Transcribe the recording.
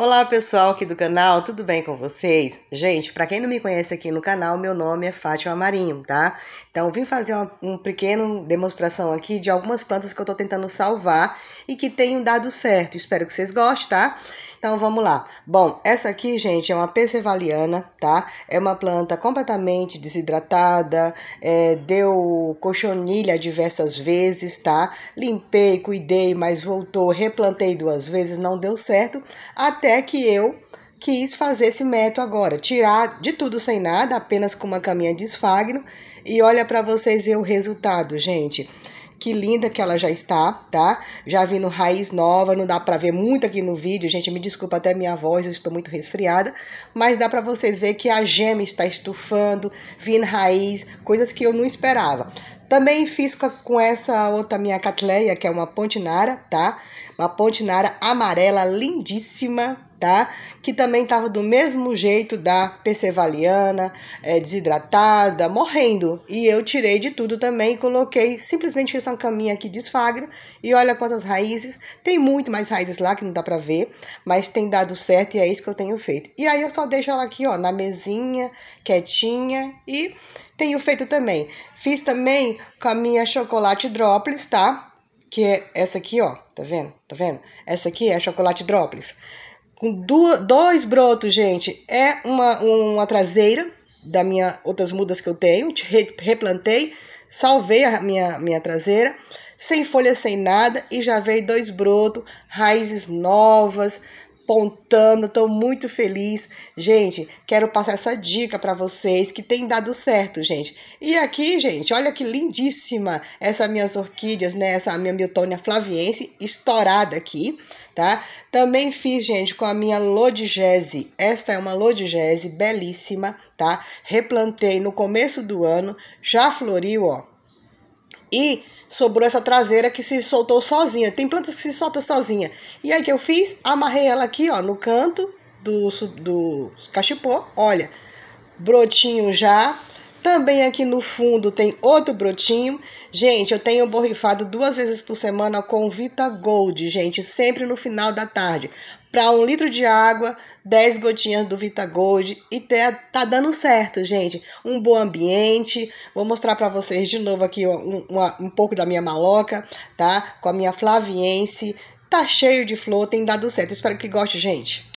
Olá pessoal aqui do canal, tudo bem com vocês? Gente, para quem não me conhece aqui no canal, meu nome é Fátima Marinho, tá? Então vim fazer uma um pequeno demonstração aqui de algumas plantas que eu tô tentando salvar e que tem dado certo. Espero que vocês gostem, tá? Então vamos lá. Bom, essa aqui, gente, é uma percevaliana, tá? É uma planta completamente desidratada, é, deu cochonilha diversas vezes, tá? Limpei, cuidei, mas voltou, replantei duas vezes, não deu certo. Até até que eu quis fazer esse método agora, tirar de tudo sem nada, apenas com uma caminha de esfagno e olha para vocês ver o resultado, gente. Que linda que ela já está, tá? Já vi no raiz nova, não dá para ver muito aqui no vídeo, gente, me desculpa até minha voz, eu estou muito resfriada, mas dá para vocês ver que a gema está estufando, vindo raiz, coisas que eu não esperava. Também fiz com essa outra minha catleia, que é uma pontinara, tá? Uma pontinara amarela lindíssima, tá? Que também estava do mesmo jeito da percevaliana é, desidratada, morrendo. E eu tirei de tudo também e coloquei, simplesmente fiz uma caminha aqui de esfagre e olha quantas raízes. Tem muito mais raízes lá que não dá pra ver, mas tem dado certo e é isso que eu tenho feito. E aí eu só deixo ela aqui, ó, na mesinha, quietinha e tenho feito também. Fiz também com a minha chocolate droplets, tá? Que é essa aqui, ó, tá vendo? Tá vendo? Essa aqui é chocolate droplets com duas, dois brotos, gente. É uma, uma traseira da minha outras mudas que eu tenho, replantei, salvei a minha, minha traseira, sem folha, sem nada, e já veio dois brotos, raízes novas, pontando, estou muito feliz. Gente, quero passar essa dica para vocês que tem dado certo, gente. E aqui, gente, olha que lindíssima essa minhas orquídeas, né? Essa minha Miltonia flaviense estourada aqui, tá? Também fiz, gente, com a minha Lodigese. Esta é uma Lodigese belíssima, tá? Replantei no começo do ano, já floriu, ó e sobrou essa traseira que se soltou sozinha. Tem plantas que se soltam sozinha. E aí que eu fiz? Amarrei ela aqui, ó, no canto do, do cachepô. Olha, brotinho já, também aqui no fundo tem outro brotinho. Gente, eu tenho borrifado duas vezes por semana com Vita Gold, gente, sempre no final da tarde. Para um litro de água, 10 gotinhas do Vita Gold e tá dando certo, gente. Um bom ambiente. Vou mostrar para vocês de novo aqui um, uma, um pouco da minha maloca, tá? Com a minha flaviense. Tá cheio de flor, tem dado certo. Espero que goste, gente.